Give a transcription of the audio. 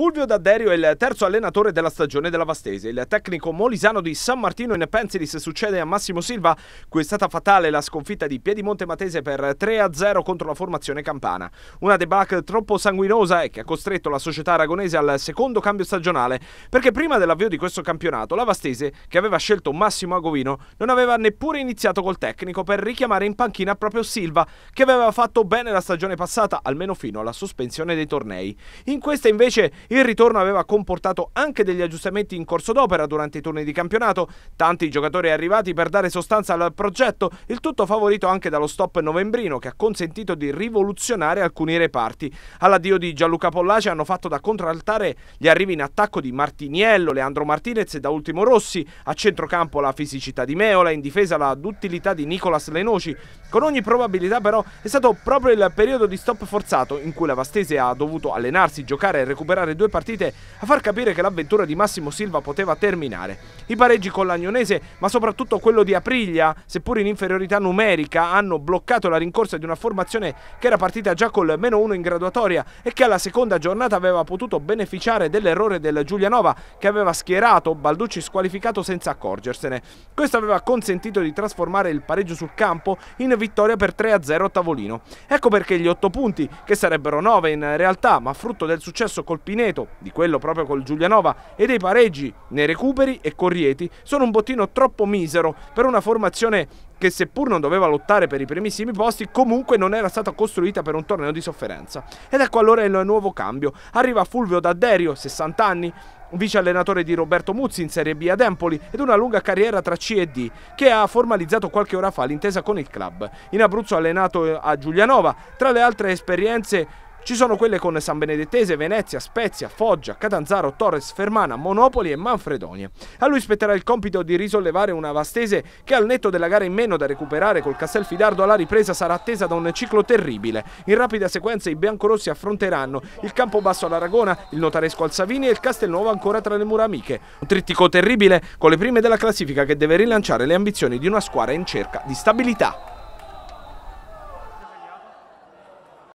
Fulvio D'Aderio è il terzo allenatore della stagione della Vastese. Il tecnico molisano di San Martino in Pensilis succede a Massimo Silva, cui è stata fatale la sconfitta di Piedimonte Matese per 3-0 contro la formazione campana. Una debacle troppo sanguinosa e che ha costretto la società aragonese al secondo cambio stagionale, perché prima dell'avvio di questo campionato la Vastese, che aveva scelto Massimo Agovino, non aveva neppure iniziato col tecnico per richiamare in panchina proprio Silva, che aveva fatto bene la stagione passata, almeno fino alla sospensione dei tornei. In questa invece il ritorno aveva comportato anche degli aggiustamenti in corso d'opera durante i turni di campionato, tanti giocatori arrivati per dare sostanza al progetto, il tutto favorito anche dallo stop novembrino che ha consentito di rivoluzionare alcuni reparti. All'addio di Gianluca Pollace hanno fatto da contraltare gli arrivi in attacco di Martiniello, Leandro Martinez e da ultimo Rossi, a centrocampo la fisicità di Meola, in difesa la duttilità di Nicolas Lenoci. Con ogni probabilità però è stato proprio il periodo di stop forzato in cui la Vastese ha dovuto allenarsi, giocare e recuperare passare due partite a far capire che l'avventura di Massimo Silva poteva terminare. I pareggi con l'Agnonese, ma soprattutto quello di Apriglia, seppur in inferiorità numerica, hanno bloccato la rincorsa di una formazione che era partita già col meno uno in graduatoria e che alla seconda giornata aveva potuto beneficiare dell'errore del Giulianova che aveva schierato Balducci squalificato senza accorgersene. Questo aveva consentito di trasformare il pareggio sul campo in vittoria per 3-0 a tavolino. Ecco perché gli otto punti, che sarebbero nove in realtà, ma frutto del successo colpinato Pineto, di quello proprio col Giulianova e dei pareggi nei recuperi e corrieti sono un bottino troppo misero per una formazione che seppur non doveva lottare per i primissimi posti, comunque non era stata costruita per un torneo di sofferenza. Ed ecco allora il nuovo cambio. Arriva Fulvio D'Adderio, 60 anni, vice allenatore di Roberto Muzzi in Serie B ad Empoli ed una lunga carriera tra C e D, che ha formalizzato qualche ora fa l'intesa con il club. In Abruzzo ha allenato eh, a Giulianova, tra le altre esperienze ci sono quelle con San Benedettese, Venezia, Spezia, Foggia, Catanzaro, Torres, Fermana, Monopoli e Manfredonia. A lui spetterà il compito di risollevare una Vastese che al netto della gara in meno da recuperare col Castelfidardo alla ripresa sarà attesa da un ciclo terribile. In rapida sequenza i biancorossi affronteranno il campo basso all'Aragona, il Notaresco al Savini e il Castelnuovo ancora tra le mura amiche. Un trittico terribile con le prime della classifica che deve rilanciare le ambizioni di una squadra in cerca di stabilità.